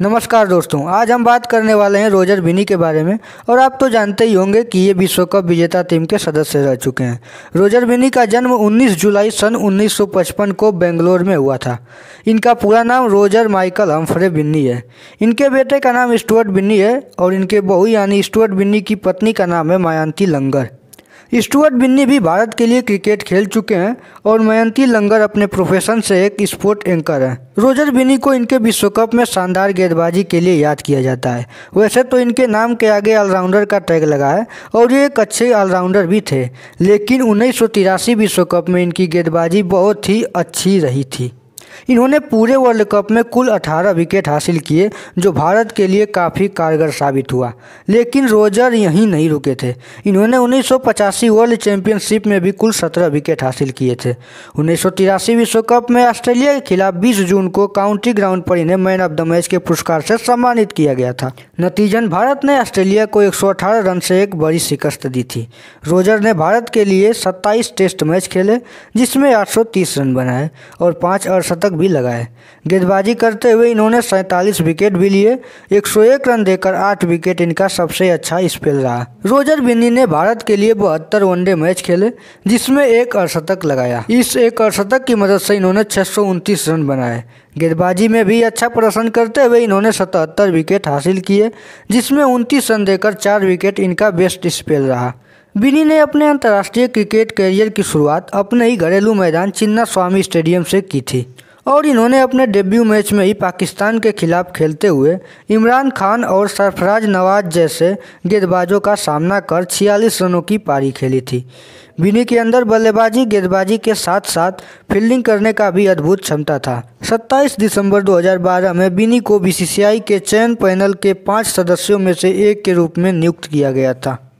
नमस्कार दोस्तों आज हम बात करने वाले हैं रोजर बिनी के बारे में और आप तो जानते ही होंगे कि ये विश्व कप विजेता टीम के सदस्य रह चुके हैं रोजर बिनी का जन्म 19 जुलाई सन 1955 को बेंगलोर में हुआ था इनका पूरा नाम रोजर माइकल हम्फ्रे बिन्नी है इनके बेटे का नाम स्टुअर्ट बिन्नी है और इनके बहू यानी स्टुअर्ट बिन्नी की पत्नी का नाम है मायांती लंगर स्टुअर्ट बिन्नी भी भारत के लिए क्रिकेट खेल चुके हैं और मयंती लंगर अपने प्रोफेशन से एक स्पोर्ट एंकर हैं रोजर बिन्नी को इनके विश्व कप में शानदार गेंदबाजी के लिए याद किया जाता है वैसे तो इनके नाम के आगे ऑलराउंडर का टैग लगा है और ये एक अच्छे ऑलराउंडर भी थे लेकिन उन्नीस विश्व कप में इनकी गेंदबाजी बहुत ही अच्छी रही थी इन्होंने पूरे वर्ल्ड कप में कुल 18 विकेट हासिल किए जो भारत के लिए काफ़ी कारगर साबित हुआ लेकिन रोजर यहीं नहीं रुके थे इन्होंने उन्नीस वर्ल्ड चैंपियनशिप में भी कुल 17 विकेट हासिल किए थे उन्नीस विश्व कप में ऑस्ट्रेलिया के खिलाफ 20 जून को काउंटी ग्राउंड पर इन्हें मैन ऑफ द मैच के पुरस्कार से सम्मानित किया गया था नतीजन भारत ने ऑस्ट्रेलिया को एक रन से एक बड़ी शिकस्त दी थी रोजर ने भारत के लिए सत्ताईस टेस्ट मैच खेले जिसमें आठ रन बनाए और पाँच अड़सठ शतक भी लगाए गेंदबाजी करते हुए इन्होंने सैंतालीस विकेट भी लिए 101 रन देकर आठ विकेट इनका सबसे अच्छा स्पेल रहा रोजर बिन्नी ने भारत के लिए बहत्तर वनडे मैच खेले जिसमें एक अर्धशतक लगाया इस एक अर्धशतक की मदद से इन्होंने छह रन बनाए गेंदबाजी में भी अच्छा प्रदर्शन करते हुए इन्होंने सतहत्तर विकेट हासिल किए जिसमें उनतीस रन देकर चार विकेट इनका बेस्ट स्पेल रहा बिनी ने अपने अंतर्राष्ट्रीय क्रिकेट करियर की शुरुआत अपने ही घरेलू मैदान चिन्ना स्वामी स्टेडियम से की थी और इन्होंने अपने डेब्यू मैच में ही पाकिस्तान के खिलाफ खेलते हुए इमरान खान और सरफराज नवाज जैसे गेंदबाजों का सामना कर 46 रनों की पारी खेली थी बिनी के अंदर बल्लेबाजी गेंदबाजी के साथ साथ फील्डिंग करने का भी अद्भुत क्षमता था 27 दिसंबर 2012 में बिनी को बीसीसीआई के चयन पैनल के पाँच सदस्यों में से एक के रूप में नियुक्त किया गया था